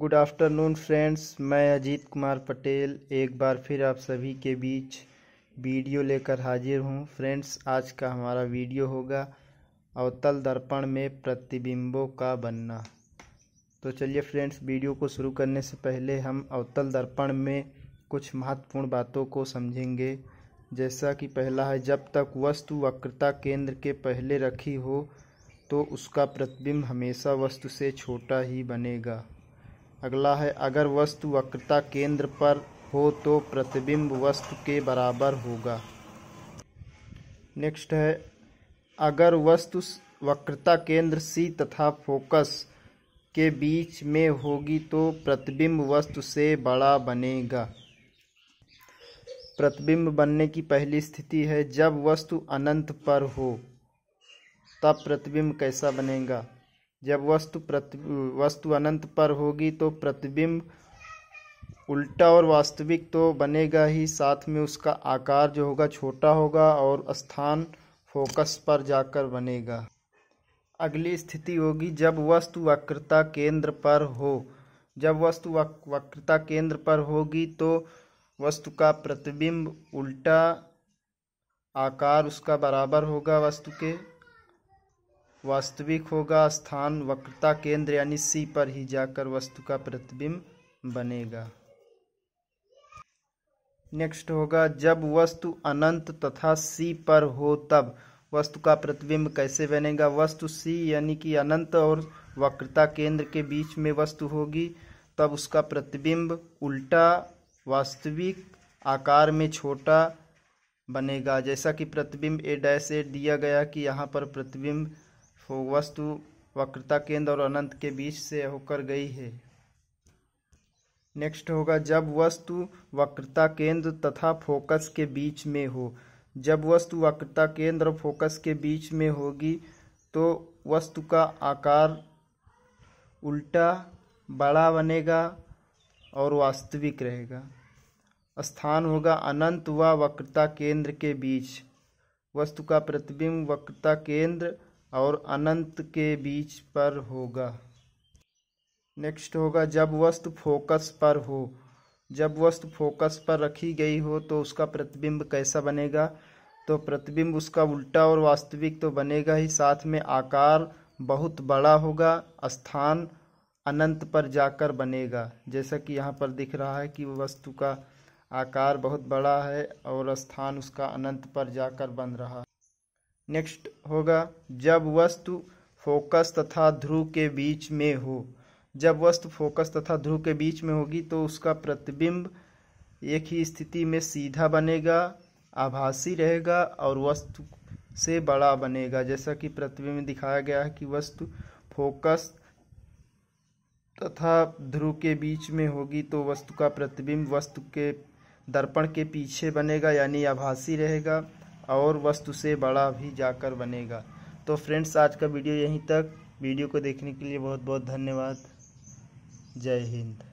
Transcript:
good afternoon friends मैं अजीत कुमार पटेल एक बार फिर आप सभी के बीच वीडियो लेकर हाजिर हूँ फ्रेंड्स आज का हमारा वीडियो होगा अवतल दर्पण में प्रतिबिंबों का बनना तो चलिए फ्रेंड्स वीडियो को शुरू करने से पहले हम अवतल दर्पण में कुछ महत्वपूर्ण बातों को समझेंगे जैसा कि पहला है जब तक वस्तु वक्रता केंद्र के पहले रखी हो तो उसका प्रतिबिंब हमेशा वस्तु से छोटा ही बनेगा अगला है अगर वस्तु वक्रता केंद्र पर हो तो प्रतिबिंब वस्तु के बराबर होगा नेक्स्ट है अगर वस्तु वक्रता केंद्र सी तथा फोकस के बीच में होगी तो प्रतिबिंब वस्तु से बड़ा बनेगा प्रतिबिंब बनने की पहली स्थिति है जब वस्तु अनंत पर हो तब प्रतिबिंब कैसा बनेगा जब वस्तु प्रति वस्तु अनंत पर होगी तो प्रतिबिंब उल्टा और वास्तविक तो बनेगा ही साथ में उसका आकार जो होगा छोटा होगा और स्थान फोकस पर जाकर बनेगा अगली स्थिति होगी जब वस्तु वक्रता केंद्र पर हो जब वस्तु वक्रता केंद्र पर होगी तो वस्तु का प्रतिबिंब उल्टा आकार उसका बराबर होगा वस्तु के वास्तविक होगा स्थान वक्रता केंद्र यानी सी पर ही जाकर वस्तु का प्रतिबिंब बनेगा नेक्स्ट होगा जब वस्तु अनंत तथा सी पर हो तब वस्तु का प्रतिबिंब कैसे बनेगा वस्तु सी यानी कि अनंत और वक्रता केंद्र के बीच में वस्तु होगी तब उसका प्रतिबिंब उल्टा वास्तविक आकार में छोटा बनेगा जैसा कि प्रतिबिंब ए डैश ए दिया गया कि यहाँ पर प्रतिबिंब हो वस्तु वक्रता केंद्र और अनंत के बीच से होकर गई है नेक्स्ट होगा जब वस्तु वक्रता केंद्र तथा फोकस के बीच में हो जब वस्तु वक्रता केंद्र और फोकस के बीच में होगी तो वस्तु का आकार उल्टा बड़ा बनेगा और वास्तविक रहेगा स्थान होगा अनंत व वक्रता केंद्र के बीच वस्तु का प्रतिबिंब वक्रता केंद्र और अनंत के बीच पर होगा नेक्स्ट होगा जब वस्तु फोकस पर हो जब वस्तु फोकस पर रखी गई हो तो उसका प्रतिबिंब कैसा बनेगा तो प्रतिबिंब उसका उल्टा और वास्तविक तो बनेगा ही साथ में आकार बहुत बड़ा होगा स्थान अनंत पर जाकर बनेगा जैसा कि यहाँ पर दिख रहा है कि वस्तु का आकार बहुत बड़ा है और स्थान उसका अनंत पर जाकर बन रहा नेक्स्ट होगा जब वस्तु फोकस तथा ध्रुव के बीच में हो जब वस्तु फोकस तथा ध्रुव के बीच में होगी तो उसका प्रतिबिंब एक ही स्थिति में सीधा बनेगा आभासी रहेगा और वस्तु से बड़ा बनेगा जैसा कि प्रतिबिंब में दिखाया गया है कि वस्तु फोकस तथा ध्रुव के बीच में होगी तो वस्तु का प्रतिबिंब वस्तु के दर्पण के पीछे बनेगा यानी आभासी रहेगा और वस्तु से बड़ा भी जाकर बनेगा तो फ्रेंड्स आज का वीडियो यहीं तक वीडियो को देखने के लिए बहुत बहुत धन्यवाद जय हिंद